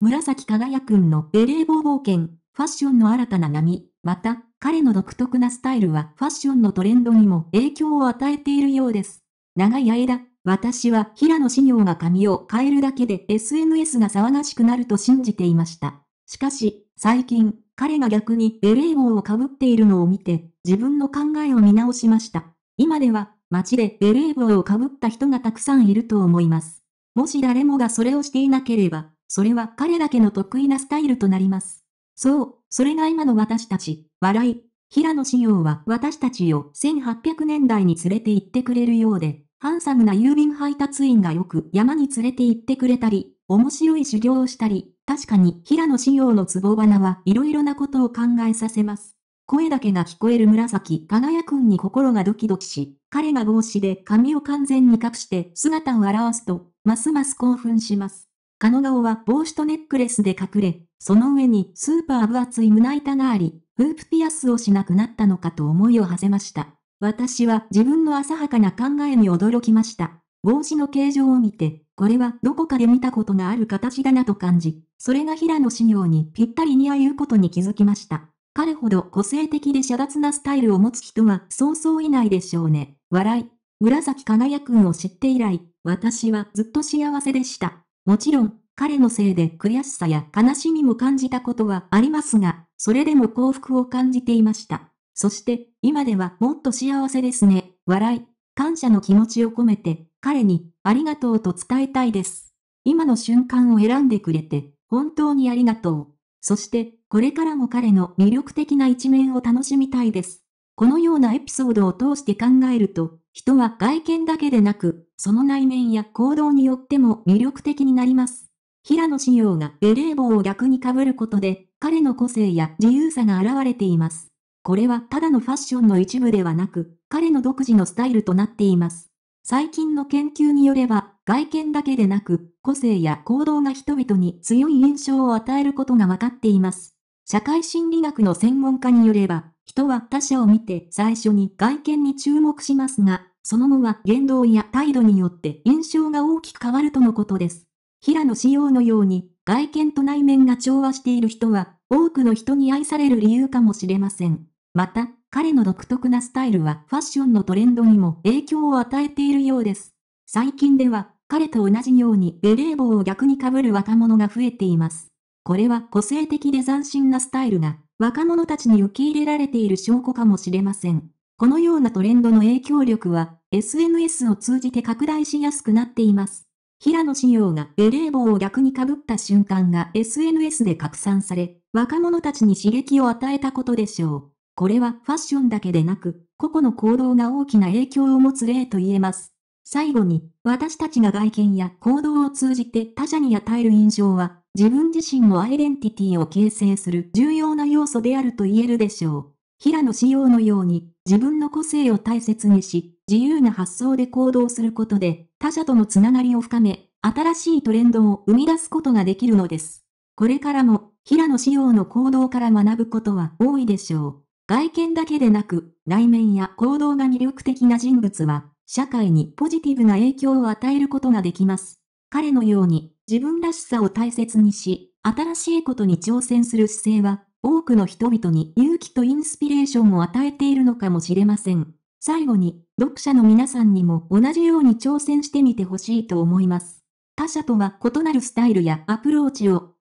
紫輝くんのベレー帽冒険、ファッションの新たな波、また、彼の独特なスタイルはファッションのトレンドにも影響を与えているようです。長い間、私は平野紫耀が髪を変えるだけで SNS が騒がしくなると信じていました。しかし、最近、彼が逆にベレー帽をかぶっているのを見て、自分の考えを見直しました。今では、街でベレー帽をかぶった人がたくさんいると思います。もし誰もがそれをしていなければ、それは彼だけの得意なスタイルとなります。そう、それが今の私たち、笑い。平野紫耀は私たちを1800年代に連れて行ってくれるようで、ハンサムな郵便配達員がよく山に連れて行ってくれたり、面白い修行をしたり、確かに平野紫耀の壺花はいろいろなことを考えさせます。声だけが聞こえる紫輝くんに心がドキドキし、彼が帽子で髪を完全に隠して姿を現すと、ますます興奮します。カノ顔は帽子とネックレスで隠れ、その上にスーパー分厚い胸板があり、フープピアスをしなくなったのかと思いを馳せました。私は自分の浅はかな考えに驚きました。帽子の形状を見て、これはどこかで見たことがある形だなと感じ、それが平野紫耀にぴったり似合うことに気づきました。彼ほど個性的で遮奪なスタイルを持つ人はそうそういないでしょうね。笑い。紫輝くんを知って以来、私はずっと幸せでした。もちろん、彼のせいで悔しさや悲しみも感じたことはありますが、それでも幸福を感じていました。そして、今ではもっと幸せですね。笑い。感謝の気持ちを込めて、彼に、ありがとうと伝えたいです。今の瞬間を選んでくれて、本当にありがとう。そして、これからも彼の魅力的な一面を楽しみたいです。このようなエピソードを通して考えると、人は外見だけでなく、その内面や行動によっても魅力的になります。平野紫耀がベレー帽を逆にかぶることで、彼の個性や自由さが現れています。これはただのファッションの一部ではなく、彼の独自のスタイルとなっています。最近の研究によれば、外見だけでなく、個性や行動が人々に強い印象を与えることが分かっています。社会心理学の専門家によれば、人は他者を見て最初に外見に注目しますが、その後は言動や態度によって印象が大きく変わるとのことです。平野紫耀のように、外見と内面が調和している人は、多くの人に愛される理由かもしれません。また、彼の独特なスタイルはファッションのトレンドにも影響を与えているようです。最近では、彼と同じようにベレー帽を逆にかぶる若者が増えています。これは個性的で斬新なスタイルが若者たちに受け入れられている証拠かもしれません。このようなトレンドの影響力は SNS を通じて拡大しやすくなっています。平野紫耀がベレー帽を逆にかぶった瞬間が SNS で拡散され、若者たちに刺激を与えたことでしょう。これはファッションだけでなく、個々の行動が大きな影響を持つ例と言えます。最後に、私たちが外見や行動を通じて他者に与える印象は、自分自身のアイデンティティを形成する重要な要素であると言えるでしょう。平野紫耀のように、自分の個性を大切にし、自由な発想で行動することで、他者とのつながりを深め、新しいトレンドを生み出すことができるのです。これからも、平野紫耀の行動から学ぶことは多いでしょう。外見だけでなく、内面や行動が魅力的な人物は、社会にポジティブな影響を与えることができます。彼のように自分らしさを大切にし、新しいことに挑戦する姿勢は、多くの人々に勇気とインスピレーションを与えているのかもしれません。最後に、読者の皆さんにも同じように挑戦してみてほしいと思います。他者とは異なるスタイルやアプローチを